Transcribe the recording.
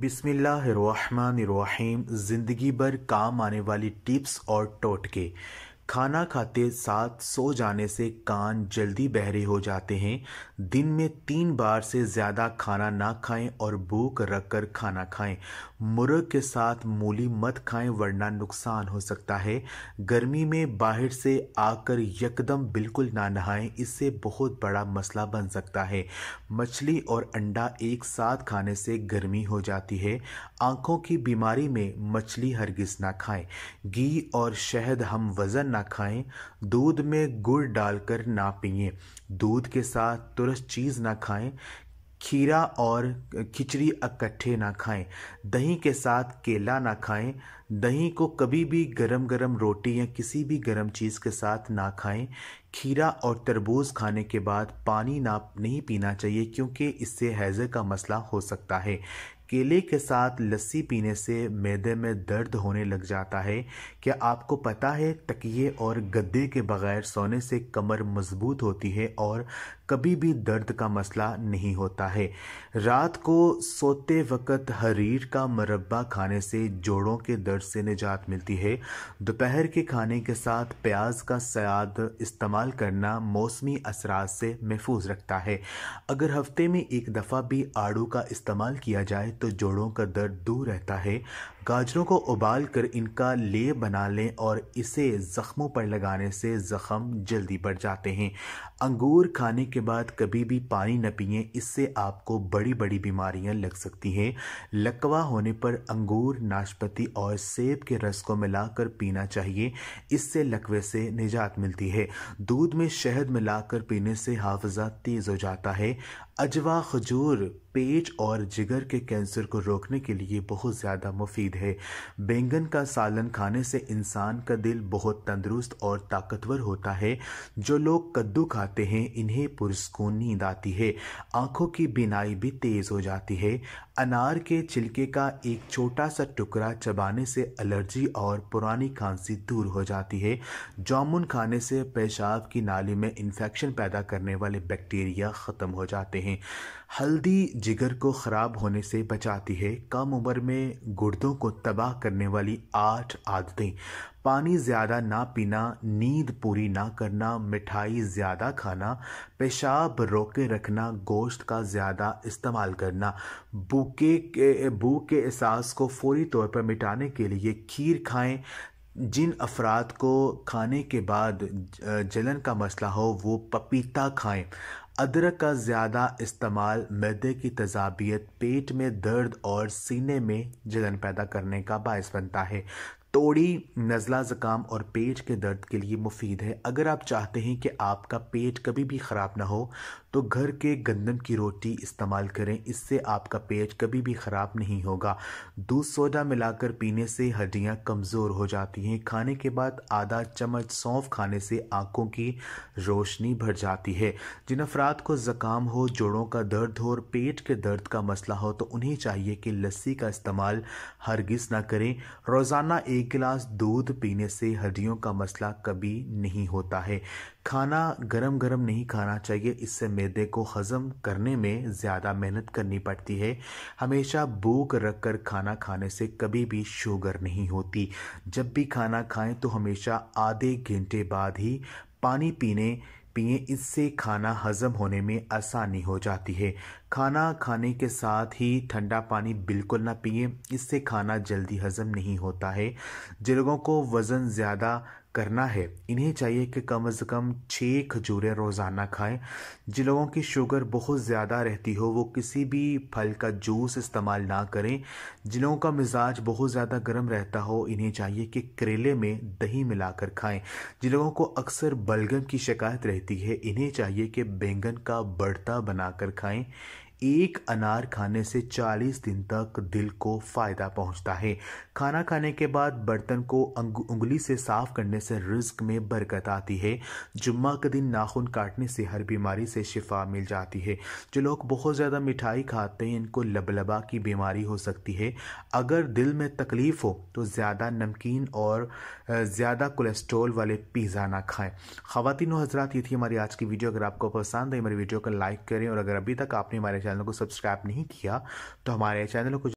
बिसमीम ज़िंदगी भर काम आने वाली टिप्स और टोटके खाना खाते साथ सो जाने से कान जल्दी बहरे हो जाते हैं दिन में तीन बार से ज़्यादा खाना ना खाएं और भूख रख कर खाना खाएं मुर्ग के साथ मूली मत खाएं वरना नुकसान हो सकता है गर्मी में बाहर से आकर यकदम बिल्कुल ना नहाएं इससे बहुत बड़ा मसला बन सकता है मछली और अंडा एक साथ खाने से गर्मी हो जाती है आँखों की बीमारी में मछली हरगिज ना खाएं घी और शहद हम वज़न ना खाएं दूध में गुड़ डालकर ना पिए दूध के साथ तुरस चीज़ ना खाएं खीरा और खिचड़ी इकट्ठे ना खाएं दही के साथ केला ना खाएं दही को कभी भी गरम गरम रोटी या किसी भी गरम चीज़ के साथ ना खाएं खीरा और तरबूज खाने के बाद पानी ना नहीं पीना चाहिए क्योंकि इससे हैजे का मसला हो सकता है केले के साथ लस्सी पीने से मैदे में दर्द होने लग जाता है क्या आपको पता है तकिए और गद्दे के बगैर सोने से कमर मजबूत होती है और कभी भी दर्द का मसला नहीं होता है रात को सोते वक्त हरीर का मरबा खाने से जोड़ों के दर्द से निजात मिलती है दोपहर के खाने के साथ प्याज का सयाद इस्तेमाल करना मौसमी असरा से महफूज रखता है अगर हफ्ते में एक दफ़ा भी आड़ू का इस्तेमाल किया जाए तो जोड़ों का दर्द दूर रहता है गाजरों को उबाल कर इनका ले बना लें और इसे ज़ख्मों पर लगाने से ज़ख़म जल्दी बढ़ जाते हैं अंगूर खाने के बाद कभी भी पानी न पिए इससे आपको बड़ी बड़ी बीमारियां लग सकती हैं लकवा होने पर अंगूर नाशपाती और सेब के रस को मिलाकर पीना चाहिए इससे लकवे से निजात मिलती है दूध में शहद मिलाकर पीने से हाफजा तेज़ हो जाता है अजवा खजूर पेट और जिगर के कैंसर को रोकने के लिए बहुत ज़्यादा मुफीद लिपिड है बैंगन का सालन खाने से इंसान का दिल बहुत तंदुरुस्त और ताकतवर होता है जो लोग कद्दू खाते हैं इन्हें पुरस्कून नींद आती है आंखों की बिनाई भी तेज हो जाती है अनार के छिलके का एक छोटा सा टुकड़ा चबाने से एलर्जी और पुरानी खांसी दूर हो जाती है जामुन खाने से पेशाब की नाली में इन्फेक्शन पैदा करने वाले बैक्टीरिया ख़त्म हो जाते हैं हल्दी जिगर को ख़राब होने से बचाती है कम उम्र में गुर्दों को तबाह करने वाली आठ आदतें पानी ज़्यादा ना पीना नींद पूरी ना करना मिठाई ज़्यादा खाना पेशाब रोके रखना गोश्त का ज़्यादा इस्तेमाल करना भूखे के भूख के एहसास को फौरी तौर पर मिटाने के लिए खीर खाएं जिन अफराद को खाने के बाद जलन का मसला हो वो पपीता खाएं अदरक का ज़्यादा इस्तेमाल मैदे की तजाबियत पेट में दर्द और सीने में जलन पैदा करने का बायस बनता है तोड़ी नज़ला ज़ुकाम और पेट के दर्द के लिए मुफीद है अगर आप चाहते हैं कि आपका पेट कभी भी ख़राब ना हो तो घर के गंदम की रोटी इस्तेमाल करें इससे आपका पेट कभी भी ख़राब नहीं होगा दूध सोडा मिलाकर पीने से हड्डियाँ कमज़ोर हो जाती हैं खाने के बाद आधा चम्मच सौंफ खाने से आँखों की रोशनी बढ़ जाती है जिन अफराद को जकाम हो जोड़ों का दर्द हो और पेट के दर्द का मसला हो तो उन्हें चाहिए कि लस्सी का इस्तेमाल हरगिज़ ना करें रोज़ाना एक गिलास दूध पीने से हड्डियों का मसला कभी नहीं होता है खाना गर्म गर्म नहीं खाना चाहिए इससे मैदे को हज़म करने में ज़्यादा मेहनत करनी पड़ती है हमेशा भूख रख कर खाना खाने से कभी भी शुगर नहीं होती जब भी खाना खाएं तो हमेशा आधे घंटे बाद ही पानी पीने पिए इससे खाना हज़म होने में आसानी हो जाती है खाना खाने के साथ ही ठंडा पानी बिल्कुल ना पिए इससे खाना जल्दी हजम नहीं होता है जिन लोगों को वज़न ज़्यादा करना है इन्हें चाहिए कि कम से कम छः खजूरें रोज़ाना खाएं जिन लोगों की शुगर बहुत ज़्यादा रहती हो वो किसी भी फल का जूस इस्तेमाल ना करें जिन लोगों का मिजाज बहुत ज़्यादा गर्म रहता हो इन्हें चाहिए कि करेले में दही मिलाकर खाएं जिन लोगों को अक्सर बलगम की शिकायत रहती है इन्हें चाहिए कि बैंगन का बढ़ता बनाकर खाएं एक अनार खाने से 40 दिन तक दिल को फ़ायदा पहुंचता है खाना खाने के बाद बर्तन को उंगली से साफ करने से रिस्क में बरकत आती है जुम्मा के दिन नाखून काटने से हर बीमारी से शिफा मिल जाती है जो लोग बहुत ज़्यादा मिठाई खाते हैं इनको लबलबा की बीमारी हो सकती है अगर दिल में तकलीफ़ हो तो ज़्यादा नमकीन और ज़्यादा कोलेस्ट्रॉल वाले पिज़्ज़ा ना खाएँ खातिन हजरात ये थी हमारी आज की वीडियो अगर आपको पसंद है हमारी वीडियो को लाइक करें और अगर अभी तक आपने हमारे चैनल चैनल को सब्सक्राइब नहीं किया तो हमारे चैनल को